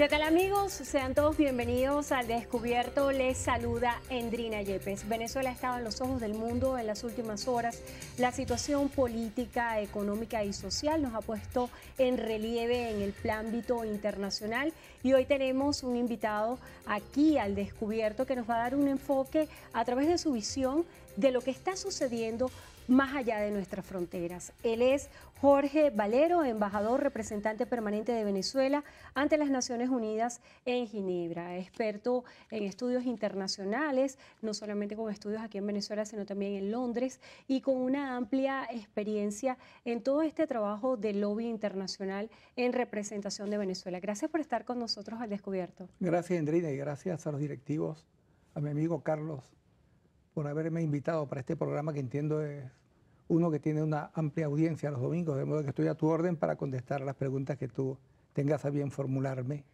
¿Qué tal amigos? Sean todos bienvenidos al Descubierto. Les saluda Endrina Yepes. Venezuela ha estado en los ojos del mundo en las últimas horas. La situación política, económica y social nos ha puesto en relieve en el ámbito internacional y hoy tenemos un invitado aquí al Descubierto que nos va a dar un enfoque a través de su visión de lo que está sucediendo más allá de nuestras fronteras. Él es Jorge Valero, embajador representante permanente de Venezuela ante las Naciones Unidas en Ginebra, experto en estudios internacionales, no solamente con estudios aquí en Venezuela, sino también en Londres, y con una amplia experiencia en todo este trabajo de lobby internacional en representación de Venezuela. Gracias por estar con nosotros al descubierto. Gracias, Andrina, y gracias a los directivos, a mi amigo Carlos, por haberme invitado para este programa que entiendo es uno que tiene una amplia audiencia los domingos, de modo que estoy a tu orden para contestar las preguntas que tú tengas a bien formularme.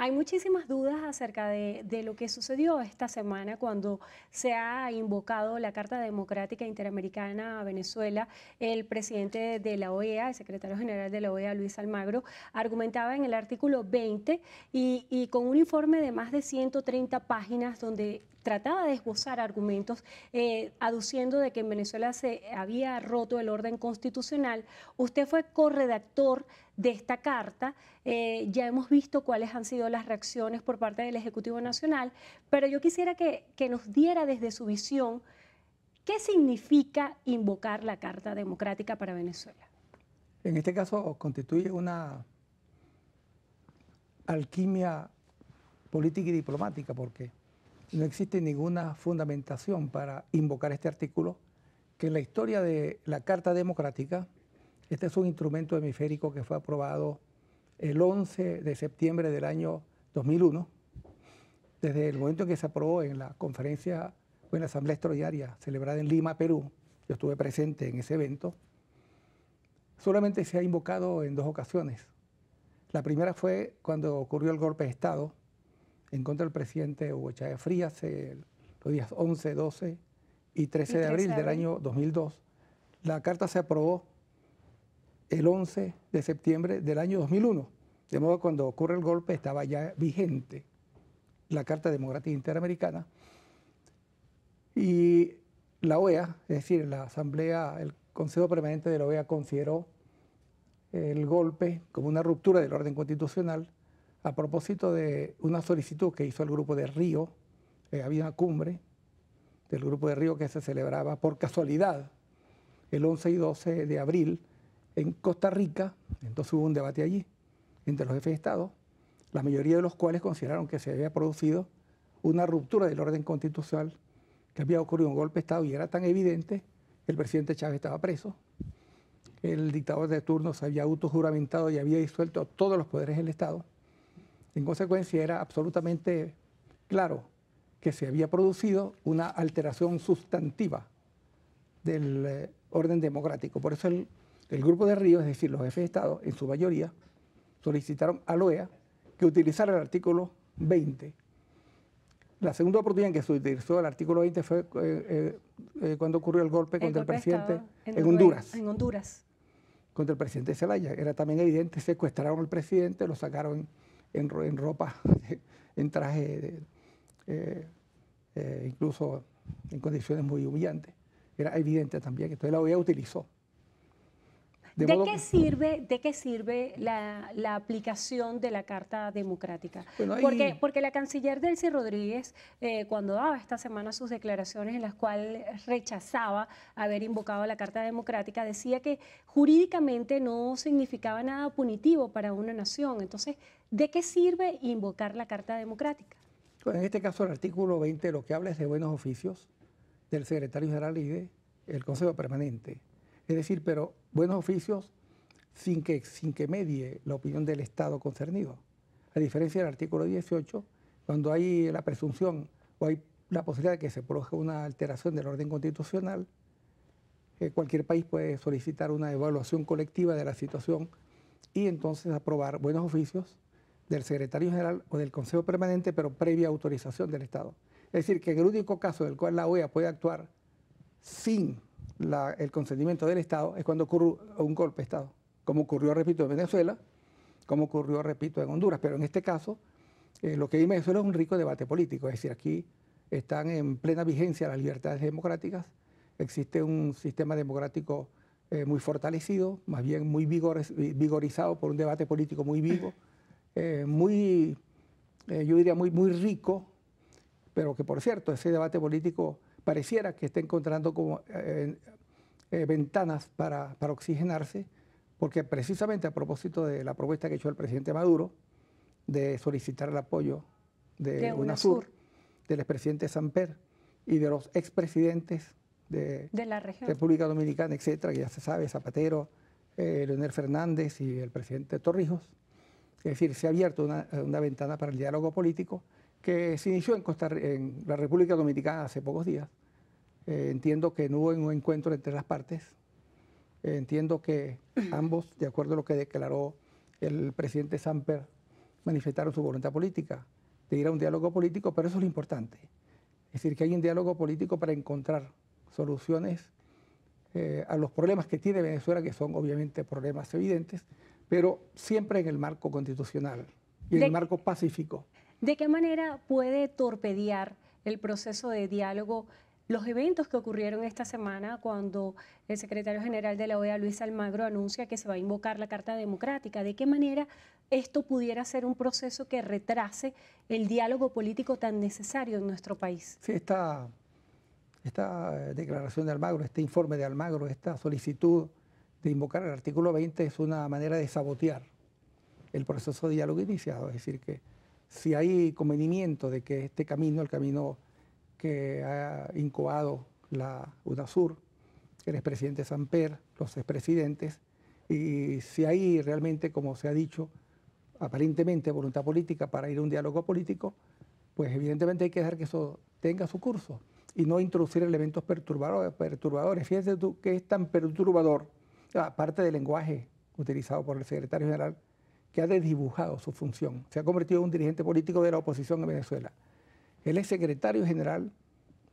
Hay muchísimas dudas acerca de, lo que sucedió esta semana cuando se ha invocado la Carta Democrática Interamericana a Venezuela. El presidente de la OEA, el secretario general de la OEA, Luis Almagro, argumentaba en el artículo 20 y, y con un informe de más de 130 páginas donde trataba de esbozar argumentos eh, aduciendo de que en Venezuela se había roto el orden constitucional. Usted fue corredactor de esta carta. Eh, ya hemos visto cuáles han sido las reacciones por parte del Ejecutivo Nacional, pero yo quisiera que, nos diera desde su visión qué significa invocar la Carta Democrática para Venezuela. En este caso constituye una alquimia política y diplomática, ¿Por qué? no existe ninguna fundamentación para invocar este artículo, que en la historia de la Carta Democrática, este es un instrumento hemisférico que fue aprobado el 11 de septiembre del año 2001, desde el momento en que se aprobó en la conferencia o en la asamblea extraordinaria celebrada en Lima, Perú, yo estuve presente en ese evento, solamente se ha invocado en dos ocasiones. La primera fue cuando ocurrió el golpe de Estado en contra del presidente Hugo Chávez Frías los días 11, 12 y 13, de abril del año 2002. La carta se aprobó el 11 de septiembre del año 2001, de modo que cuando ocurre el golpe estaba ya vigente la Carta Democrática Interamericana y la OEA, es decir, la Asamblea, el Consejo Permanente de la OEA consideró el golpe como una ruptura del orden constitucional a propósito de una solicitud que hizo el grupo de Río, eh, había una cumbre del grupo de Río que se celebraba por casualidad el 11 y 12 de abril en Costa Rica, entonces hubo un debate allí entre los jefes de Estado, la mayoría de los cuales consideraron que se había producido una ruptura del orden constitucional, que había ocurrido un golpe de Estado y era tan evidente, el presidente Chávez estaba preso, el dictador de turno se había autojuramentado y había disuelto todos los poderes del Estado, en consecuencia, era absolutamente claro que se había producido una alteración sustantiva del eh, orden democrático. Por eso el, Grupo de Río, es decir, los jefes de Estado, en su mayoría, solicitaron a la OEA que utilizara el artículo 20. La segunda oportunidad en que se utilizó el artículo 20 fue eh, eh, cuando ocurrió el golpe contra el presidente en, en Honduras. En Honduras. Contra el presidente Zelaya. Era también evidente, secuestraron al presidente, lo sacaron en, ropa, en traje, eh, eh, incluso en condiciones muy humillantes. Era evidente también, entonces la OEA utilizó. ¿De, qué, sirve, ¿De qué sirve la, aplicación de la Carta Democrática? porque, porque la canciller Delcy Rodríguez, eh, cuando daba esta semana sus declaraciones en las cuales rechazaba haber invocado la Carta Democrática, decía que jurídicamente no significaba nada punitivo para una nación. Entonces, ¿De qué sirve invocar la Carta Democrática? Pues, en este caso el artículo 20 lo que habla es de buenos oficios del secretario general y del Consejo Permanente. Es decir, pero buenos oficios sin que, sin que medie la opinión del Estado concernido. A diferencia del artículo 18, cuando hay la presunción o hay la posibilidad de que se produzca una alteración del orden constitucional, eh, cualquier país puede solicitar una evaluación colectiva de la situación y entonces aprobar buenos oficios del secretario general o del Consejo Permanente, pero previa autorización del Estado. Es decir, que el único caso del cual la OEA puede actuar sin el consentimiento del Estado es cuando ocurre un golpe de Estado, como ocurrió, repito, en Venezuela, como ocurrió, repito, en Honduras. Pero en este caso, eh, lo que hay en Venezuela es un rico debate político, es decir, aquí están en plena vigencia las libertades democráticas, existe un sistema democrático eh, muy fortalecido, más bien muy vigorizado por un debate político muy vivo. Eh, muy, eh, yo diría, muy, muy rico, pero que por cierto, ese debate político pareciera que está encontrando como eh, ventanas para, oxigenarse, porque precisamente a propósito de la propuesta que hizo el presidente Maduro de solicitar el apoyo de, UNASUR, Sur. del expresidente Samper y de los expresidentes de, la República Dominicana, etcétera, que ya se sabe, Zapatero, Leonel Fernández y el presidente Torrijos, es decir, se ha abierto eh, una, ventana para el diálogo político que se inició en, en la República Dominicana hace pocos días. Eh, entiendo que no hubo un encuentro entre las partes. Eh, entiendo que ambos, de acuerdo a lo que declaró el presidente Samper, manifestaron su voluntad política de ir a un diálogo político, pero eso es lo importante. Es decir, que hay un diálogo político para encontrar soluciones a los problemas que tiene Venezuela, que son obviamente problemas evidentes, pero siempre en el marco constitucional y en el marco pacífico. ¿De qué manera puede torpedear el proceso de diálogo los eventos que ocurrieron esta semana cuando el secretario general de la OEA, Luis Almagro, anuncia que se va a invocar la Carta Democrática? ¿De qué manera esto pudiera ser un proceso que retrase el diálogo político tan necesario en nuestro país? Sí, esta, esta declaración de Almagro, este informe de Almagro, esta solicitud de invocar el artículo 20 es una manera de sabotear el proceso de diálogo iniciado. Es decir, que si hay convenimiento de que este camino, el camino que ha incubado la UNASUR, el expresidente Samper, los expresidentes, y si hay realmente, como se ha dicho, aparentemente voluntad política para ir a un diálogo político, pues evidentemente hay que dejar que eso tenga su curso y no introducir elementos perturbadores. perturbadores. Fíjense tú que es tan perturbador aparte del lenguaje utilizado por el secretario general, que ha desdibujado su función. Se ha convertido en un dirigente político de la oposición en Venezuela. Él es secretario general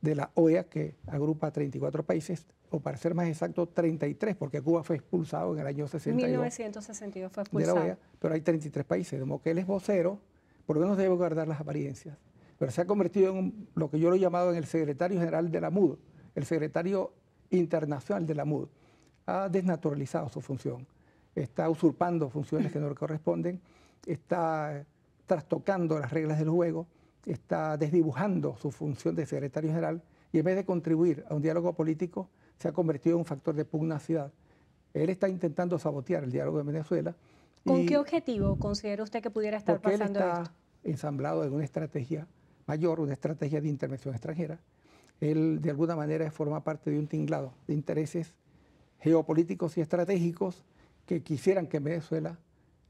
de la OEA, que agrupa 34 países, o para ser más exacto, 33, porque Cuba fue expulsado en el año 62. 1962 fue expulsado. De la OEA, pero hay 33 países. Como que él es vocero, por lo menos debe guardar las apariencias. Pero se ha convertido en lo que yo lo he llamado en el secretario general de la MUD, el secretario internacional de la MUD ha desnaturalizado su función, está usurpando funciones que no le corresponden, está trastocando las reglas del juego, está desdibujando su función de secretario general y en vez de contribuir a un diálogo político, se ha convertido en un factor de pugnacidad. Él está intentando sabotear el diálogo de Venezuela. ¿Con qué objetivo considera usted que pudiera estar porque él está ensamblado en una estrategia mayor, una estrategia de intervención extranjera. Él, de alguna manera, forma parte de un tinglado de intereses geopolíticos y estratégicos que quisieran que en Venezuela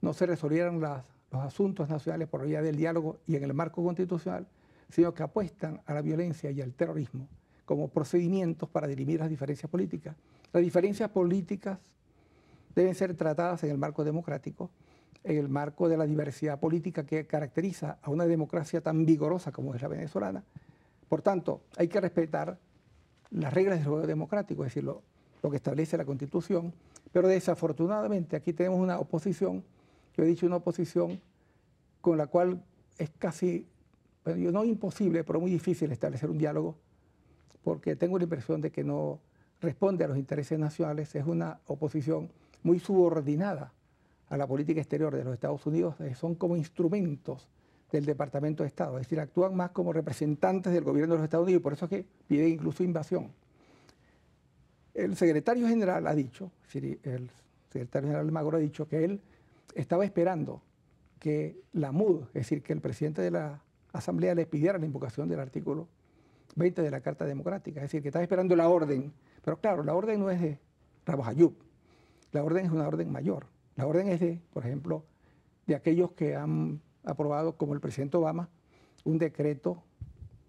no se resolvieran los asuntos nacionales por vía del diálogo y en el marco constitucional, sino que apuestan a la violencia y al terrorismo como procedimientos para dirimir las diferencias políticas. Las diferencias políticas deben ser tratadas en el marco democrático, en el marco de la diversidad política que caracteriza a una democracia tan vigorosa como es la venezolana. Por tanto, hay que respetar las reglas del juego democrático, es decir, lo que establece la Constitución, pero desafortunadamente aquí tenemos una oposición, yo he dicho una oposición con la cual es casi, bueno, no imposible, pero muy difícil establecer un diálogo, porque tengo la impresión de que no responde a los intereses nacionales, es una oposición muy subordinada a la política exterior de los Estados Unidos, eh, son como instrumentos del Departamento de Estado, es decir, actúan más como representantes del gobierno de los Estados Unidos, por eso es que piden incluso invasión. El secretario general ha dicho, el secretario general Magro ha dicho que él estaba esperando que la MUD, es decir, que el presidente de la Asamblea le pidiera la invocación del artículo 20 de la Carta Democrática, es decir, que estaba esperando la orden. Pero claro, la orden no es de Rabo Ayub, la orden es una orden mayor. La orden es de, por ejemplo, de aquellos que han aprobado, como el presidente Obama, un decreto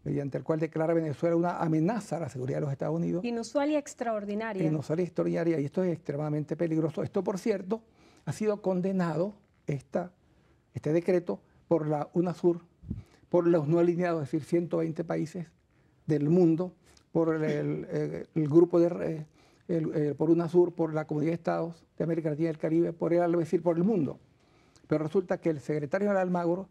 mediante el cual declara Venezuela una amenaza a la seguridad de los Estados Unidos. Inusual y extraordinaria. Inusual y extraordinaria, y esto es extremadamente peligroso. Esto, por cierto, ha sido condenado, este decreto, por la UNASUR, por los no alineados, es decir, 120 países del mundo, por el, grupo de... Eh, eh, por UNASUR, por la Comunidad de Estados de América Latina y el Caribe, por el, decir, por el mundo. Pero resulta que el secretario general Almagro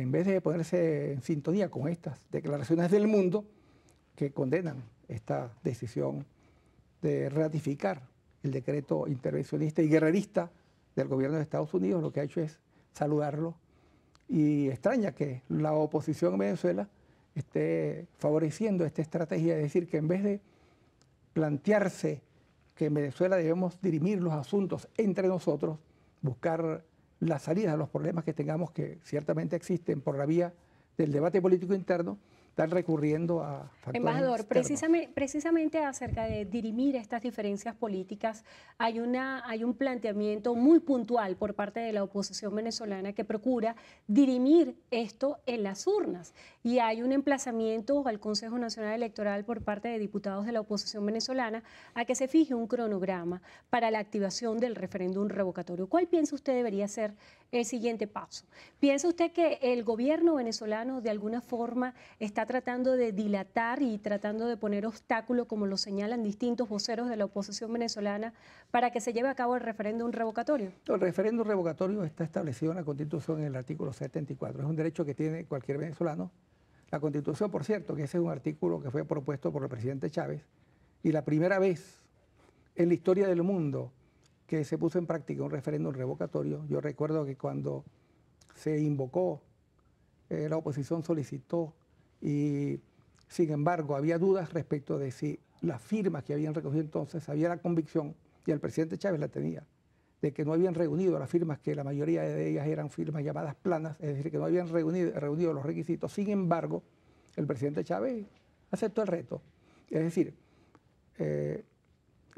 en vez de ponerse en sintonía con estas declaraciones del mundo que condenan esta decisión de ratificar el decreto intervencionista y guerrerista del gobierno de Estados Unidos, lo que ha hecho es saludarlo. Y extraña que la oposición en Venezuela esté favoreciendo esta estrategia, es decir, que en vez de plantearse que en Venezuela debemos dirimir los asuntos entre nosotros, buscar la salida a los problemas que tengamos, que ciertamente existen por la vía del debate político interno, están recurriendo a Embajador, precisamente, precisamente, acerca de dirimir estas diferencias políticas, hay, una, hay un planteamiento muy puntual por parte de la oposición venezolana que procura dirimir esto en las urnas. Y hay un emplazamiento al Consejo Nacional Electoral por parte de diputados de la oposición venezolana a que se fije un cronograma para la activación del referéndum revocatorio. ¿Cuál piensa usted debería ser el siguiente paso. ¿Piensa usted que el gobierno venezolano de alguna forma está tratando de dilatar y tratando de poner obstáculos, como lo señalan distintos voceros de la oposición venezolana, para que se lleve a cabo el referéndum revocatorio? el referéndum revocatorio está establecido en la Constitución en el artículo 74. Es un derecho que tiene cualquier venezolano. La Constitución, por cierto, que ese es un artículo que fue propuesto por el presidente Chávez y la primera vez en la historia del mundo que se puso en práctica un referéndum revocatorio. Yo recuerdo que cuando se invocó, eh, la oposición solicitó y, sin embargo, había dudas respecto de si las firmas que habían recogido entonces había la convicción, y el presidente Chávez la tenía, de que no habían reunido las firmas, que la mayoría de ellas eran firmas llamadas planas, es decir, que no habían reunido, reunido los requisitos. Sin embargo, el presidente Chávez aceptó el reto. Es decir, eh,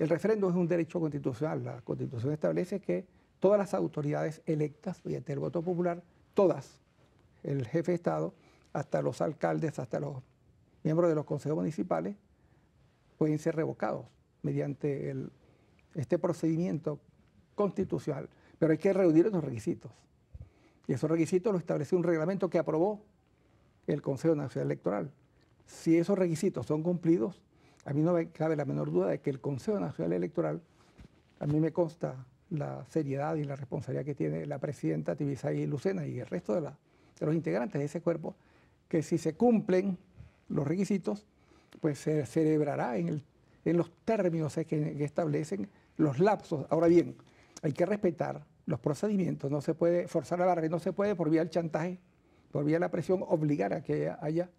el referendo es un derecho constitucional. La constitución establece que todas las autoridades electas mediante el voto popular, todas, el jefe de Estado, hasta los alcaldes, hasta los miembros de los consejos municipales, pueden ser revocados mediante este procedimiento constitucional. Pero hay que reunir esos requisitos. Y esos requisitos los estableció un reglamento que aprobó el Consejo Nacional Electoral. Si esos requisitos son cumplidos, a mí no me cabe la menor duda de que el Consejo Nacional Electoral, a mí me consta la seriedad y la responsabilidad que tiene la presidenta y Lucena y el resto de, los integrantes de ese cuerpo, que si se cumplen los requisitos, pues se celebrará en, los términos que, establecen los lapsos. Ahora bien, hay que respetar los procedimientos, no se puede forzar la red no se puede por vía del chantaje, por vía de la presión, obligar a que haya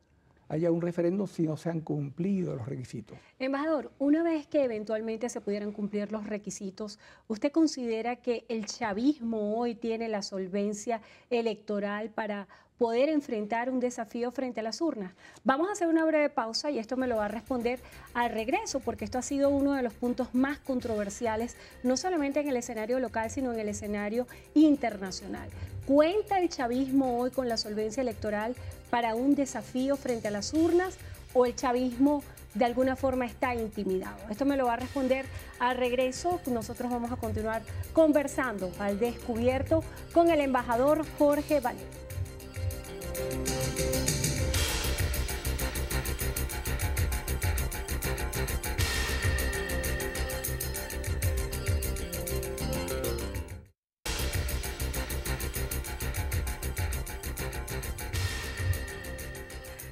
haya un referendo si no se han cumplido los requisitos. Embajador, una vez que eventualmente se pudieran cumplir los requisitos, ¿usted considera que el chavismo hoy tiene la solvencia electoral para poder enfrentar un desafío frente a las urnas. Vamos a hacer una breve pausa y esto me lo va a responder al regreso, porque esto ha sido uno de los puntos más controversiales, no solamente en el escenario local, sino en el escenario internacional. ¿Cuenta el chavismo hoy con la solvencia electoral para un desafío frente a las urnas o el chavismo de alguna forma está intimidado. Esto me lo va a responder al regreso. Nosotros vamos a continuar conversando al descubierto con el embajador Jorge Valle.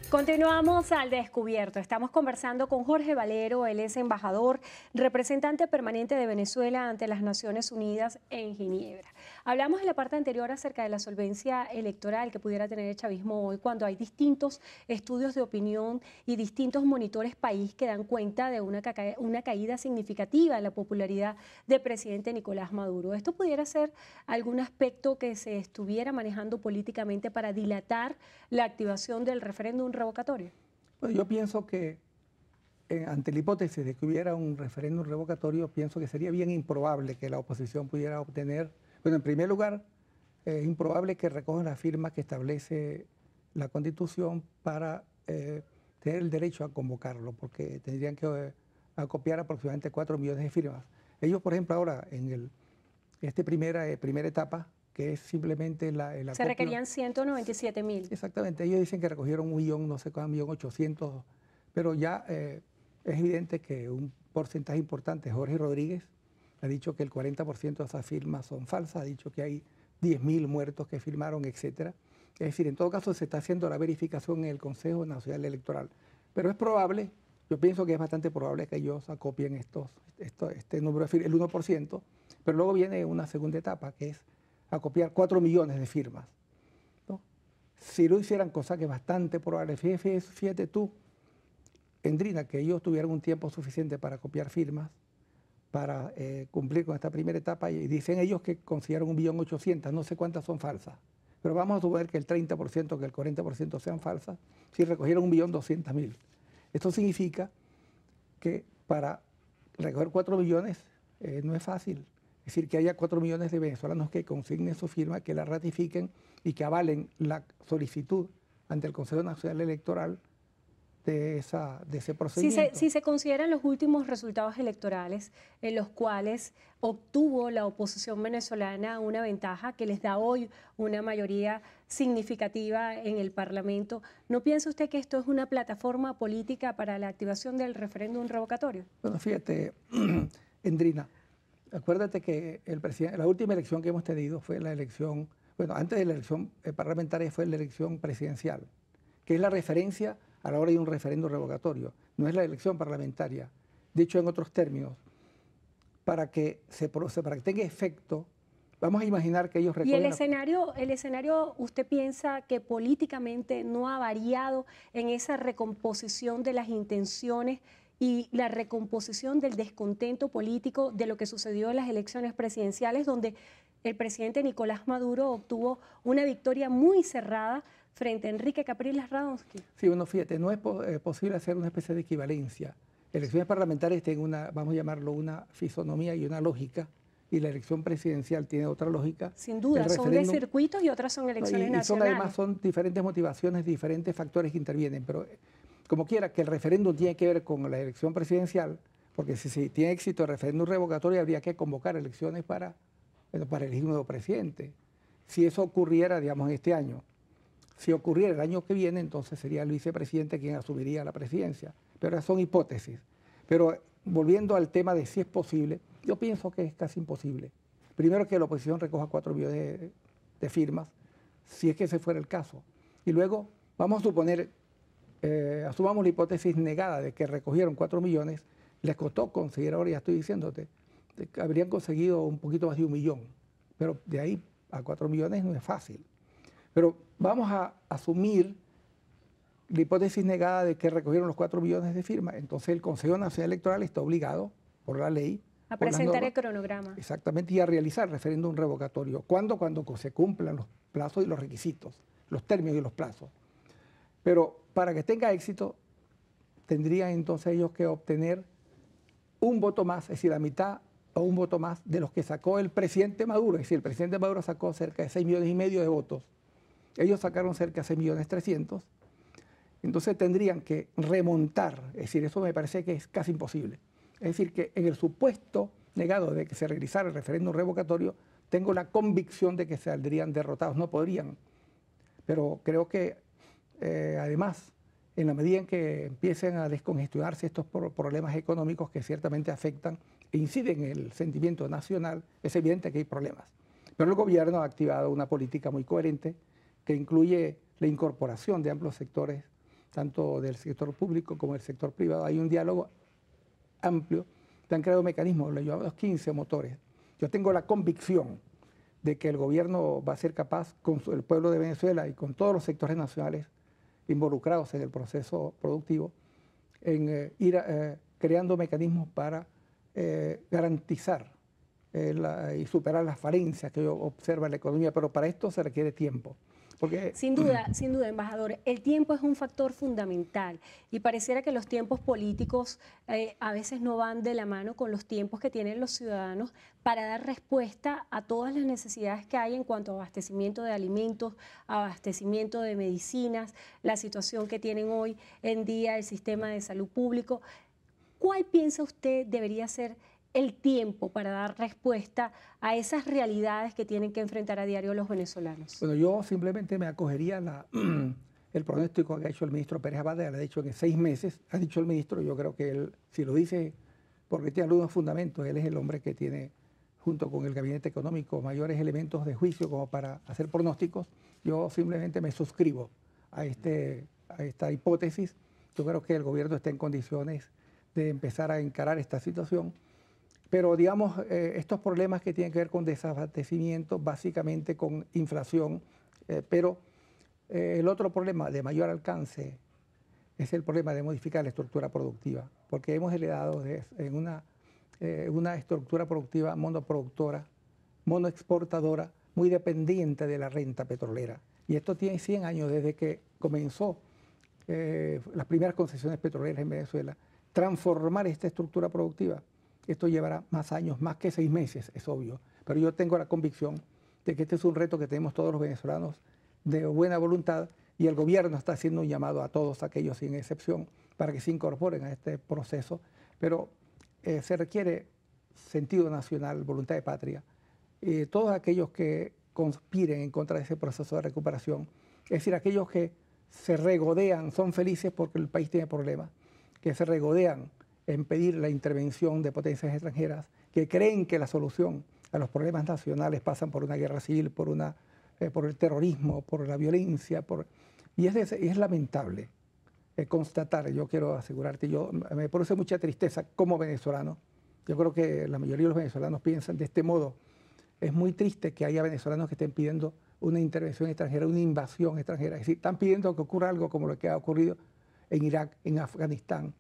Continuamos al descubierto. Estamos conversando con Jorge Valero, él es embajador, representante permanente de Venezuela ante las Naciones Unidas en Ginebra. Hablamos en la parte anterior acerca de la solvencia electoral que pudiera tener el chavismo hoy cuando hay distintos estudios de opinión y distintos monitores país que dan cuenta de una, caída significativa en la popularidad del presidente Nicolás Maduro. ¿Esto pudiera ser algún aspecto que se estuviera manejando políticamente para dilatar la activación del referéndum revocatorio? Pues yo pienso que eh, ante la hipótesis de que hubiera un referéndum revocatorio, pienso que sería bien improbable que la oposición pudiera obtener bueno, en primer lugar, es improbable que recojan las firmas que establece la Constitución para eh, tener el derecho a convocarlo, porque tendrían que eh, acopiar aproximadamente 4 millones de firmas. Ellos, por ejemplo, ahora en el, esta primera, eh, primera etapa, que es simplemente la... Se requerían 197 mil. Exactamente, ellos dicen que recogieron un millón, no sé cuántos, un millón 800, pero ya es evidente que un porcentaje importante, Jorge Rodríguez, ha dicho que el 40% de esas firmas son falsas, ha dicho que hay 10.000 muertos que firmaron, etc. Es decir, en todo caso se está haciendo la verificación en el Consejo Nacional Electoral. Pero es probable, yo pienso que es bastante probable que ellos acopien estos, este número de firmas, el 1%, pero luego viene una segunda etapa, que es acopiar 4 millones de firmas. Si lo hicieran, cosa que es bastante probable, fíjate, fíjate tú, Endrina, que ellos tuvieran un tiempo suficiente para copiar firmas, para eh, cumplir con esta primera etapa y dicen ellos que consiguieron 1.800.000, no sé cuántas son falsas, pero vamos a suponer que el 30%, que el 40% sean falsas, si recogieron 1.200.000. Esto significa que para recoger 4 millones eh, no es fácil. Es decir, que haya 4 millones de venezolanos que consignen su firma, que la ratifiquen y que avalen la solicitud ante el Consejo Nacional Electoral de, esa, de ese procedimiento. Si se, consideran los últimos resultados electorales en los cuales obtuvo la oposición venezolana una ventaja que les da hoy una mayoría significativa en el Parlamento, ¿no piensa usted que esto es una plataforma política para la activación del referéndum revocatorio? Bueno, fíjate, Endrina, acuérdate que el la última elección que hemos tenido fue la elección, bueno, antes de la elección eh, parlamentaria fue la elección presidencial, que es la referencia a la hora de un referendo revocatorio, no es la elección parlamentaria. Dicho en otros términos, para que, se, para que tenga efecto, vamos a imaginar que ellos ¿Y el escenario, el escenario, usted piensa que políticamente no ha variado en esa recomposición de las intenciones y la recomposición del descontento político de lo que sucedió en las elecciones presidenciales, donde el presidente Nicolás Maduro obtuvo una victoria muy cerrada frente a Enrique Capriles Radonsky? Sí, bueno, fíjate, no es eh, posible hacer una especie de equivalencia. Elecciones parlamentarias tienen una, vamos a llamarlo, una fisonomía y una lógica, y la elección presidencial tiene otra lógica. Sin duda, son de circuitos y otras son elecciones nacionales. además son diferentes motivaciones, diferentes factores que intervienen, pero eh, como quiera que el referéndum tiene que ver con la elección presidencial, porque si, tiene éxito el referéndum revocatorio habría que convocar elecciones para, para elegir un nuevo presidente. Si eso ocurriera, digamos, en este año, si ocurriera el año que viene, entonces sería el vicepresidente quien asumiría la presidencia. Pero son hipótesis. Pero eh, volviendo al tema de si es posible, yo pienso que es casi imposible. Primero que la oposición recoja cuatro millones de, firmas, si es que ese fuera el caso. Y luego, vamos a suponer, eh, asumamos la hipótesis negada de que recogieron cuatro millones, les costó conseguir, ahora ya estoy diciéndote, habrían conseguido un poquito más de un millón. Pero de ahí a cuatro millones no es fácil. Pero vamos a asumir la hipótesis negada de que recogieron los 4 millones de firmas. Entonces el Consejo Nacional Electoral está obligado por la ley. A presentar el cronograma. Exactamente, y a realizar referéndum revocatorio. ¿Cuándo? Cuando se cumplan los plazos y los requisitos, los términos y los plazos. Pero para que tenga éxito, tendrían entonces ellos que obtener un voto más, es decir, la mitad o un voto más de los que sacó el presidente Maduro. Es decir, el presidente Maduro sacó cerca de 6 millones y medio de votos ellos sacaron cerca de 6 millones Entonces tendrían que remontar. Es decir, eso me parece que es casi imposible. Es decir, que en el supuesto negado de que se regresara el referéndum revocatorio, tengo la convicción de que saldrían derrotados. No podrían. Pero creo que, eh, además, en la medida en que empiecen a descongestionarse estos problemas económicos que ciertamente afectan e inciden en el sentimiento nacional, es evidente que hay problemas. Pero el gobierno ha activado una política muy coherente que incluye la incorporación de amplios sectores, tanto del sector público como del sector privado. Hay un diálogo amplio. Se han creado mecanismos, los llamamos 15 motores. Yo tengo la convicción de que el gobierno va a ser capaz, con el pueblo de Venezuela y con todos los sectores nacionales involucrados en el proceso productivo, en eh, ir eh, creando mecanismos para eh, garantizar y superar las falencias que observa la economía, pero para esto se requiere tiempo. Sin duda, sin duda, embajador. El tiempo es un factor fundamental y pareciera que los tiempos políticos eh, a veces no van de la mano con los tiempos que tienen los ciudadanos para dar respuesta a todas las necesidades que hay en cuanto a abastecimiento de alimentos, abastecimiento de medicinas, la situación que tienen hoy en día el sistema de salud público. ¿Cuál piensa usted debería ser el tiempo para dar respuesta a esas realidades que tienen que enfrentar a diario los venezolanos? Bueno, yo simplemente me acogería la, el pronóstico que ha hecho el ministro Pérez Abad, ha dicho en seis meses, ha dicho el ministro, yo creo que él, si lo dice, porque tiene algunos fundamentos, él es el hombre que tiene, junto con el gabinete económico, mayores elementos de juicio como para hacer pronósticos, yo simplemente me suscribo a, este, a esta hipótesis. Yo creo que el gobierno está en condiciones de empezar a encarar esta situación pero digamos, eh, estos problemas que tienen que ver con desabastecimiento, básicamente con inflación, eh, pero eh, el otro problema de mayor alcance es el problema de modificar la estructura productiva, porque hemos heredado en una, una estructura productiva monoproductora, monoexportadora, muy dependiente de la renta petrolera. Y esto tiene 100 años desde que comenzó las primeras concesiones petroleras en Venezuela, transformar esta estructura productiva esto llevará más años, más que seis meses, es obvio. Pero yo tengo la convicción de que este es un reto que tenemos todos los venezolanos de buena voluntad y el gobierno está haciendo un llamado a todos aquellos, sin excepción, para que se incorporen a este proceso. Pero eh, se requiere sentido nacional, voluntad de patria. todos aquellos que conspiren en contra de ese proceso de recuperación, es decir, aquellos que se regodean, son felices porque el país tiene problemas, que se regodean en pedir la intervención de potencias extranjeras que creen que la solución a los problemas nacionales pasan por una guerra civil, por, una, eh, por el terrorismo, por la violencia. Por... Y es, es, lamentable eh, constatar, yo quiero asegurarte, yo, me produce mucha tristeza como venezolano. Yo creo que la mayoría de los venezolanos piensan de este modo. Es muy triste que haya venezolanos que estén pidiendo una intervención extranjera, una invasión extranjera. Es están pidiendo que ocurra algo como lo que ha ocurrido en Irak, en Afganistán,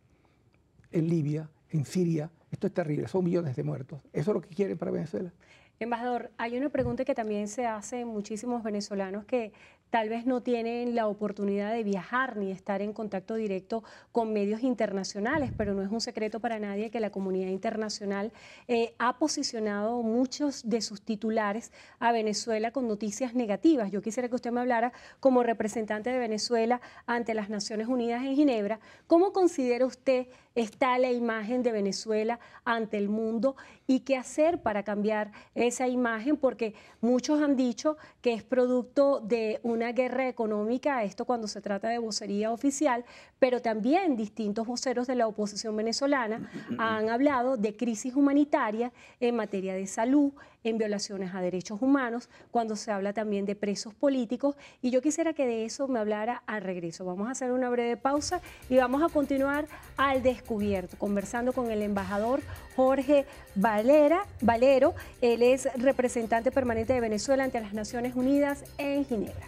en Libia, en Siria. Esto es terrible, son millones de muertos. Eso es lo que quieren para Venezuela. Embajador, hay una pregunta que también se hace en muchísimos venezolanos que tal vez no tienen la oportunidad de viajar ni estar en contacto directo con medios internacionales, pero no es un secreto para nadie que la comunidad internacional eh, ha posicionado muchos de sus titulares a Venezuela con noticias negativas. Yo quisiera que usted me hablara como representante de Venezuela ante las Naciones Unidas en Ginebra, ¿cómo considera usted está la imagen de Venezuela ante el mundo y qué hacer para cambiar esa imagen? Porque muchos han dicho que es producto de un una guerra económica, esto cuando se trata de vocería oficial, pero también distintos voceros de la oposición venezolana han hablado de crisis humanitaria en materia de salud, en violaciones a derechos humanos, cuando se habla también de presos políticos. Y yo quisiera que de eso me hablara al regreso. Vamos a hacer una breve pausa y vamos a continuar al descubierto, conversando con el embajador Jorge Valera, Valero. Él es representante permanente de Venezuela ante las Naciones Unidas en Ginebra.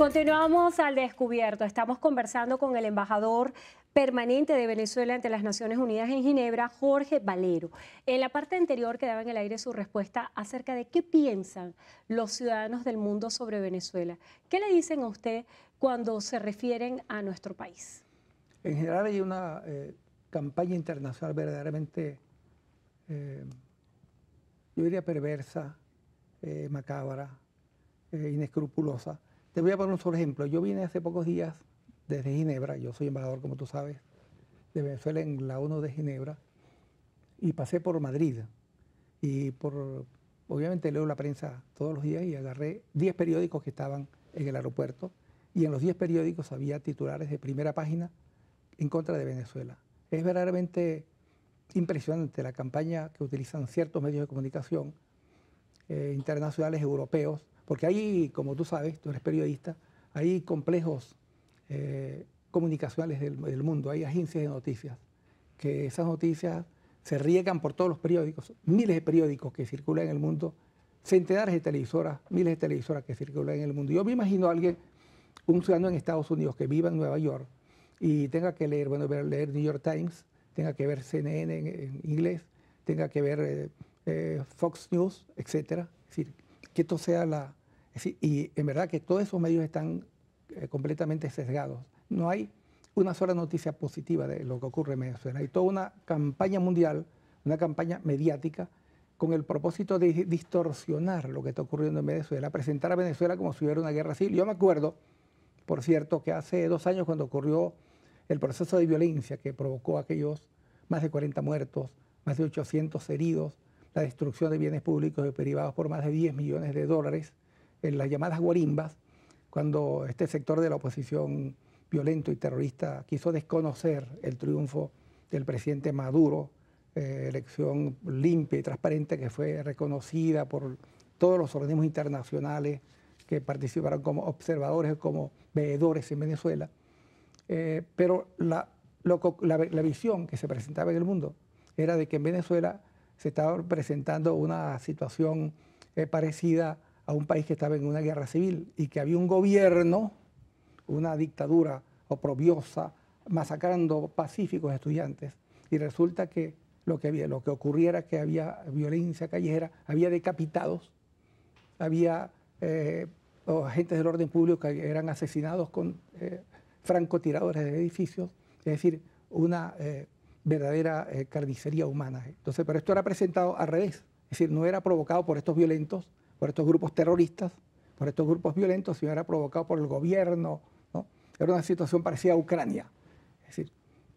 Continuamos al descubierto. Estamos conversando con el embajador permanente de Venezuela ante las Naciones Unidas en Ginebra, Jorge Valero. En la parte anterior quedaba en el aire su respuesta acerca de qué piensan los ciudadanos del mundo sobre Venezuela. ¿Qué le dicen a usted cuando se refieren a nuestro país? En general hay una eh, campaña internacional verdaderamente, eh, yo diría perversa, eh, macabra, inescrupulosa, te voy a poner un solo ejemplo. Yo vine hace pocos días desde Ginebra, yo soy embajador, como tú sabes, de Venezuela en la ONU de Ginebra, y pasé por Madrid. Y por, obviamente leo la prensa todos los días y agarré 10 periódicos que estaban en el aeropuerto, y en los 10 periódicos había titulares de primera página en contra de Venezuela. Es verdaderamente impresionante la campaña que utilizan ciertos medios de comunicación eh, internacionales europeos porque hay, como tú sabes, tú eres periodista, hay complejos eh, comunicacionales del, mundo, hay agencias de noticias, que esas noticias se riegan por todos los periódicos, miles de periódicos que circulan en el mundo, centenares de televisoras, miles de televisoras que circulan en el mundo. Yo me imagino a alguien, un ciudadano en Estados Unidos que viva en Nueva York y tenga que leer, bueno, leer New York Times, tenga que ver CNN en, inglés, tenga que ver eh, eh, Fox News, etcétera. Es decir, que esto sea la, y en verdad que todos esos medios están eh, completamente sesgados. No hay una sola noticia positiva de lo que ocurre en Venezuela. Hay toda una campaña mundial, una campaña mediática, con el propósito de distorsionar lo que está ocurriendo en Venezuela, presentar a Venezuela como si hubiera una guerra civil. Yo me acuerdo, por cierto, que hace dos años cuando ocurrió el proceso de violencia que provocó aquellos más de 40 muertos, más de 800 heridos, la destrucción de bienes públicos y privados por más de 10 millones de dólares, en las llamadas guarimbas, cuando este sector de la oposición violento y terrorista quiso desconocer el triunfo del presidente Maduro, eh, elección limpia y transparente que fue reconocida por todos los organismos internacionales que participaron como observadores, como veedores en Venezuela. Eh, pero la, la, visión que se presentaba en el mundo era de que en Venezuela se estaba presentando una situación eh, parecida a un país que estaba en una guerra civil y que había un gobierno, una dictadura oprobiosa, masacrando pacíficos estudiantes. Y resulta que lo que, había, lo que ocurriera que había violencia callejera, había decapitados, había eh, agentes del orden público que eran asesinados con eh, francotiradores de edificios, es decir, una eh, verdadera carnicería humana. Entonces, pero esto era presentado al revés, es decir, no era provocado por estos violentos, por estos grupos terroristas, por estos grupos violentos, si era provocado por el gobierno. Era una situación parecida a Ucrania. Es decir,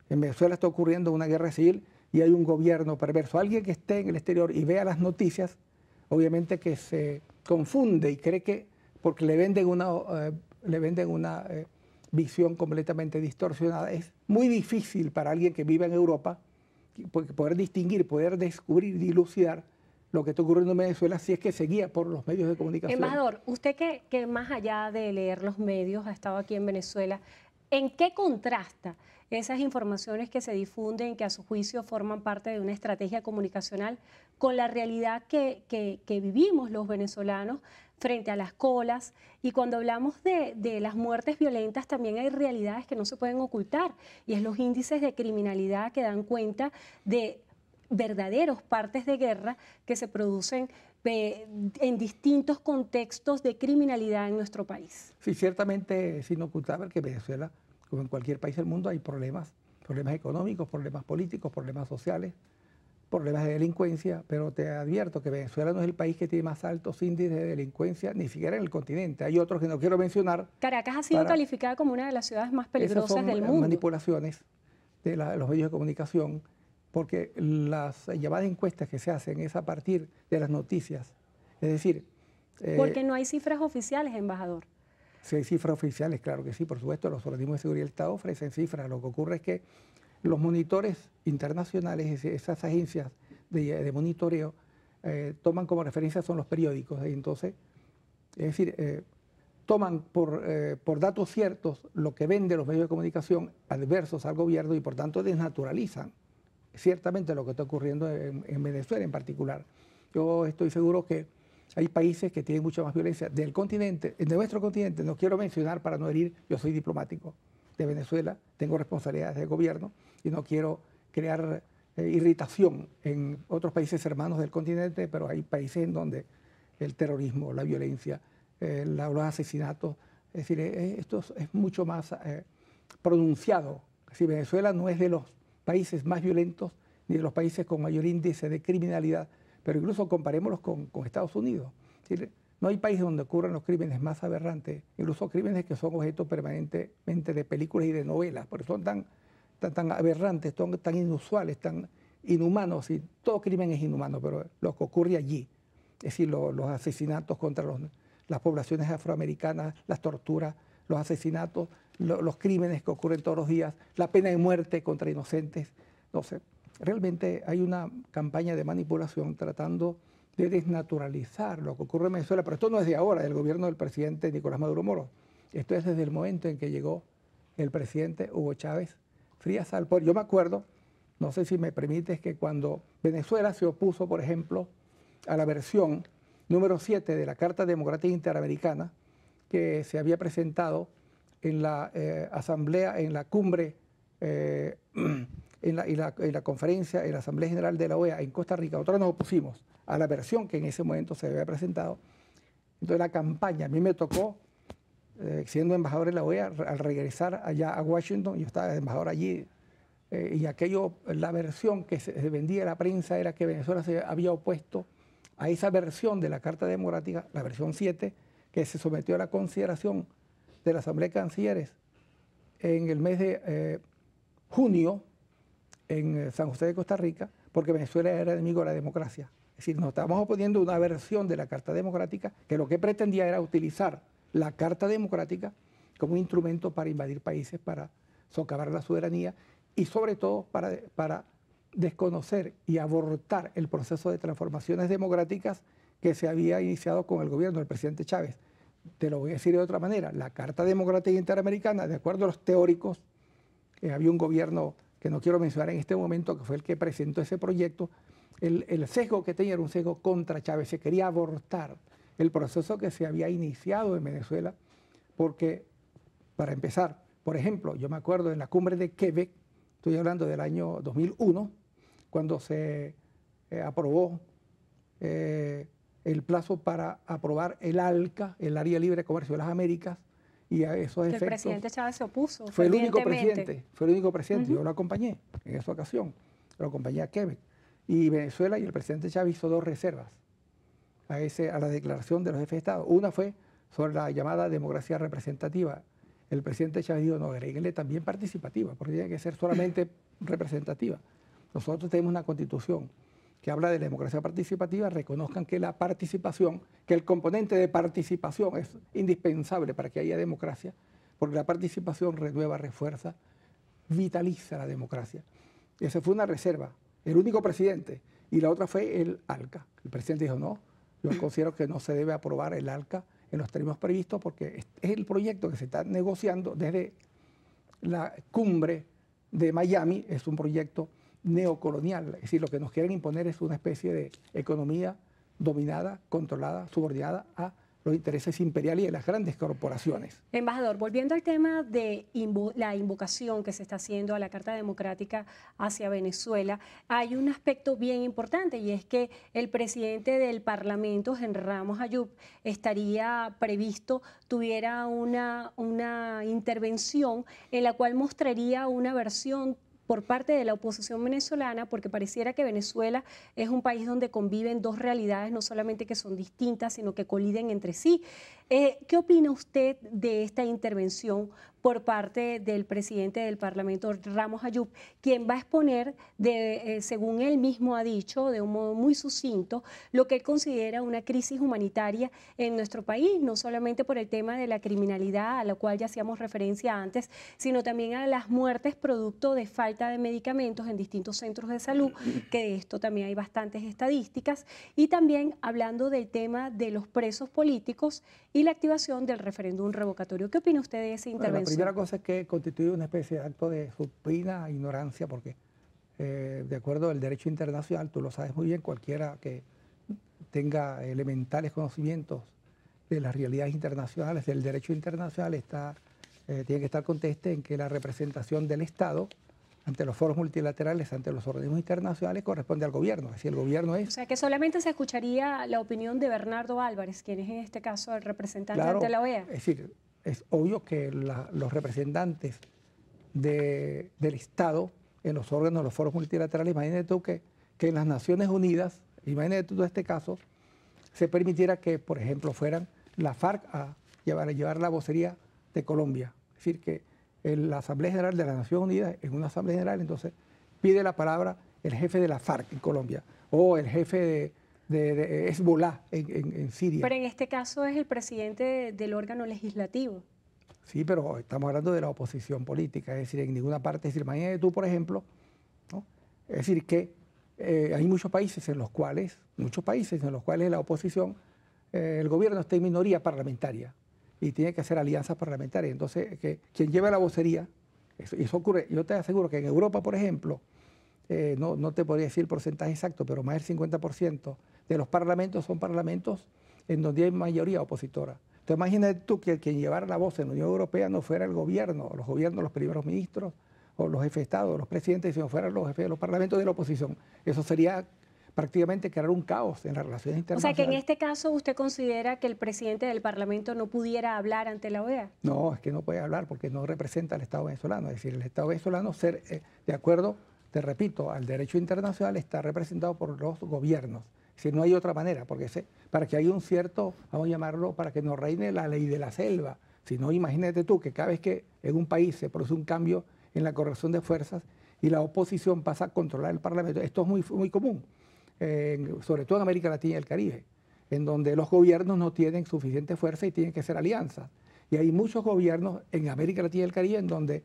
en Venezuela está ocurriendo una guerra civil y hay un gobierno perverso. Alguien que esté en el exterior y vea las noticias, obviamente que se confunde y cree que porque le venden una, eh, le venden una eh, visión completamente distorsionada. Es muy difícil para alguien que vive en Europa poder distinguir, poder descubrir, dilucidar lo que está ocurriendo en Venezuela si es que se guía por los medios de comunicación. Embajador, usted que, más allá de leer los medios ha estado aquí en Venezuela, ¿en qué contrasta esas informaciones que se difunden, que a su juicio forman parte de una estrategia comunicacional, con la realidad que, vivimos los venezolanos frente a las colas? Y cuando hablamos de las muertes violentas, también hay realidades que no se pueden ocultar, y es los índices de criminalidad que dan cuenta de verdaderos partes de guerra que se producen eh, en distintos contextos de criminalidad en nuestro país. Sí, ciertamente es inocultable que Venezuela, como en cualquier país del mundo, hay problemas, problemas económicos, problemas políticos, problemas sociales, problemas de delincuencia, pero te advierto que Venezuela no es el país que tiene más altos índices de delincuencia, ni siquiera en el continente. Hay otros que no quiero mencionar. Caracas ha sido calificada como una de las ciudades más peligrosas Esas del mundo. Manipulaciones de los medios de comunicación porque las llamadas encuestas que se hacen es a partir de las noticias. Es decir... Eh, porque no hay cifras oficiales, embajador. Sí, hay cifras oficiales, claro que sí, por supuesto, los organismos de seguridad del Estado ofrecen cifras. Lo que ocurre es que los monitores internacionales, esas agencias de, monitoreo, eh, toman como referencia son los periódicos. entonces, es decir, eh, toman por, por, datos ciertos lo que venden los medios de comunicación adversos al gobierno y por tanto desnaturalizan ciertamente lo que está ocurriendo en, Venezuela en particular. Yo estoy seguro que hay países que tienen mucha más violencia del continente, de nuestro continente, no quiero mencionar para no herir, yo soy diplomático de Venezuela, tengo responsabilidades de gobierno y no quiero crear eh, irritación en otros países hermanos del continente, pero hay países en donde el terrorismo, la violencia, eh, los asesinatos, es decir, eh, esto es, mucho más pronunciado. Si Venezuela no es de los países más violentos ni de los países con mayor índice de criminalidad, pero incluso comparémoslos con, Estados Unidos. No hay países donde ocurran los crímenes más aberrantes, incluso crímenes que son objeto permanentemente de películas y de novelas, porque son tan, tan, aberrantes, tan inusuales, tan inhumanos, y todo crimen es inhumano, pero lo que ocurre allí, es decir, los asesinatos contra las poblaciones afroamericanas, las torturas, los asesinatos, los crímenes que ocurren todos los días, la pena de muerte contra inocentes. No sé, realmente hay una campaña de manipulación tratando de desnaturalizar lo que ocurre en Venezuela, pero esto no es de ahora, del gobierno del presidente Nicolás Maduro Moro. Esto es desde el momento en que llegó el presidente Hugo Chávez Frías al poder. Yo me acuerdo, no sé si me permites, que cuando Venezuela se opuso, por ejemplo, a la versión número 7 de la Carta Democrática Interamericana que se había presentado en la eh, asamblea, en la cumbre, eh, en, la, la, conferencia, en la Asamblea General de la OEA en Costa Rica, nosotros nos opusimos a la versión que en ese momento se había presentado. Entonces la campaña, a mí me tocó, eh, siendo embajador de la OEA, al regresar allá a Washington, yo estaba embajador allí, eh, y aquello, la versión que se vendía a la prensa era que Venezuela se había opuesto a esa versión de la Carta Democrática, la versión 7, que se sometió a la consideración de la Asamblea de Cancilleres en el mes de eh, junio en eh, San José de Costa Rica, porque Venezuela era enemigo de la democracia. Es decir, nos estábamos oponiendo una versión de la Carta Democrática que lo que pretendía era utilizar la Carta Democrática como un instrumento para invadir países, para socavar la soberanía y sobre todo para desconocer y abortar el proceso de transformaciones democráticas que se había iniciado con el gobierno del presidente Chávez te lo voy a decir de otra manera, la Carta Democrática Interamericana, de acuerdo a los teóricos, eh, había un gobierno que no quiero mencionar en este momento, que fue el que presentó ese proyecto, el, sesgo que tenía era un sesgo contra Chávez, se quería abortar el proceso que se había iniciado en Venezuela, porque, para empezar, por ejemplo, yo me acuerdo en la cumbre de Quebec, estoy hablando del año 2001, cuando se eh, aprobó eh, el plazo para aprobar el ALCA, el Área Libre de Comercio de las Américas, y a esos efectos. El presidente Chávez se opuso. Fue el único presidente, fue el único presidente, yo lo acompañé en esa ocasión, lo acompañé a Quebec. Y Venezuela y el presidente Chávez hizo dos reservas a, ese, a la declaración de los jefes de Estado. Una fue sobre la llamada democracia representativa. El presidente Chávez dijo, no, agreguenle también participativa, porque tiene que ser solamente representativa. Nosotros tenemos una constitución que habla de la democracia participativa reconozcan que la participación, que el componente de participación es indispensable para que haya democracia, porque la participación renueva, refuerza, vitaliza la democracia. esa fue una reserva, el único presidente, y la otra fue el ALCA. El presidente dijo, no, yo mm. considero que no se debe aprobar el ALCA en los términos previstos porque es el proyecto que se está negociando desde la cumbre de Miami, es un proyecto neocolonial, es decir, lo que nos quieren imponer es una especie de economía dominada, controlada, subordinada a los intereses imperiales y de las grandes corporaciones. Embajador, volviendo al tema de la invocación que se está haciendo a la Carta Democrática hacia Venezuela, hay un aspecto bien importante y es que el presidente del Parlamento, Gen Ramos Ayub, estaría previsto, tuviera una, una intervención en la cual mostraría una versión por parte de la oposición venezolana, porque pareciera que Venezuela es un país donde conviven dos realidades, no solamente que son distintas, sino que coliden entre sí. Eh, ¿Qué opina usted de esta intervención por parte del presidente del Parlamento, Ramos Ayub, quien va a exponer, eh, según él mismo ha dicho, de un modo muy sucinto, lo que él considera una crisis humanitaria en nuestro país, no solamente por el tema de la criminalidad, a la cual ya hacíamos referencia antes, sino también a las muertes producto de falta de medicamentos en distintos centros de salud, que de esto también hay bastantes estadísticas, y también hablando del tema de los presos políticos y la activación del referéndum revocatorio. ¿Qué opina usted de esa intervención? primera cosa es que constituye una especie de acto de supina ignorancia, porque eh, de acuerdo al derecho internacional, tú lo sabes muy bien, cualquiera que tenga elementales conocimientos de las realidades internacionales, del derecho internacional, está, eh, tiene que estar conteste en que la representación del Estado ante los foros multilaterales, ante los organismos internacionales, corresponde al gobierno. Así el gobierno es. O sea, que solamente se escucharía la opinión de Bernardo Álvarez, quien es en este caso el representante de ante la OEA. Es decir, es obvio que los representantes del Estado en los órganos de los foros multilaterales, imagínate tú que, que en las Naciones Unidas, imagínate tú este caso, se permitiera que, por ejemplo, fueran la FARC a llevar, a llevar la vocería de Colombia. Es decir, que en la Asamblea General de las Naciones Unidas, en una Asamblea General, entonces pide la palabra el jefe de la FARC en Colombia, o el jefe de, de, de Hezbollah en, en, Siria. Pero en este caso es el presidente del órgano legislativo. Sí, pero estamos hablando de la oposición política, es decir, en ninguna parte, es decir, tú, por ejemplo, es decir, que eh, hay muchos países en los cuales, muchos países en los cuales la oposición, eh, el gobierno está en minoría parlamentaria y tiene que hacer alianzas parlamentarias. Entonces, que quien lleva la vocería, ...y eso ocurre, yo te aseguro que en Europa, por ejemplo, eh, no, no, te podría decir el porcentaje exacto, pero más del 50% de los parlamentos son parlamentos en donde hay mayoría opositora. Entonces imagínate tú que quien que llevara la voz en la Unión Europea no fuera el gobierno, los gobiernos, los primeros ministros, o los jefes de Estado, los presidentes, sino fueran los jefes de los parlamentos de la oposición. Eso sería prácticamente crear un caos en las relaciones internacionales. O sea que en este caso usted considera que el presidente del Parlamento no pudiera hablar ante la OEA. No, es que no puede hablar porque no representa al Estado venezolano. Es decir, el Estado venezolano, ser, eh, de acuerdo te repito, al derecho internacional está representado por los gobiernos. Si no hay otra manera, porque para que haya un cierto, vamos a llamarlo, para que no reine la ley de la selva. Si no, imagínate tú que cada vez que en un país se produce un cambio en la corrección de fuerzas y la oposición pasa a controlar el Parlamento, esto es muy, muy común, eh, sobre todo en América Latina y el Caribe, en donde los gobiernos no tienen suficiente fuerza y tienen que hacer alianzas. Y hay muchos gobiernos en América Latina y el Caribe en donde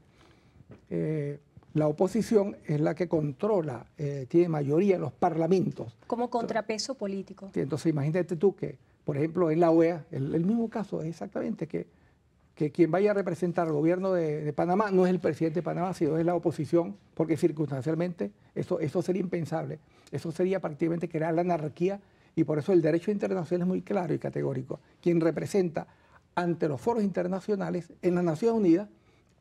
eh, la oposición es la que controla, eh, tiene mayoría en los parlamentos. Como contrapeso político. Entonces imagínate tú que, por ejemplo, en la OEA, el, mismo caso es exactamente que, que quien vaya a representar al gobierno de, Panamá no es el presidente de Panamá, sino es la oposición, porque circunstancialmente eso, eso sería impensable. Eso sería prácticamente crear la anarquía y por eso el derecho internacional es muy claro y categórico. Quien representa ante los foros internacionales en las Naciones Unidas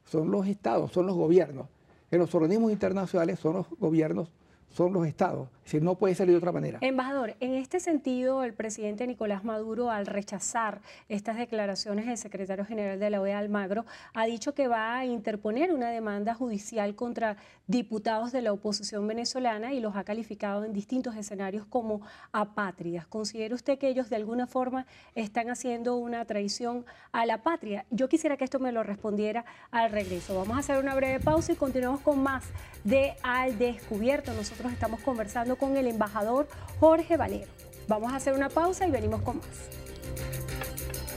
son los estados, son los gobiernos en los organismos internacionales son los gobiernos son los estados. Es no puede salir de otra manera. Embajador, en este sentido, el presidente Nicolás Maduro, al rechazar estas declaraciones del secretario general de la OEA, Almagro, ha dicho que va a interponer una demanda judicial contra diputados de la oposición venezolana y los ha calificado en distintos escenarios como apátridas. ¿Considera usted que ellos de alguna forma están haciendo una traición a la patria? Yo quisiera que esto me lo respondiera al regreso. Vamos a hacer una breve pausa y continuamos con más de Al Descubierto. Nosotros estamos conversando con el embajador Jorge Valero. Vamos a hacer una pausa y venimos con más.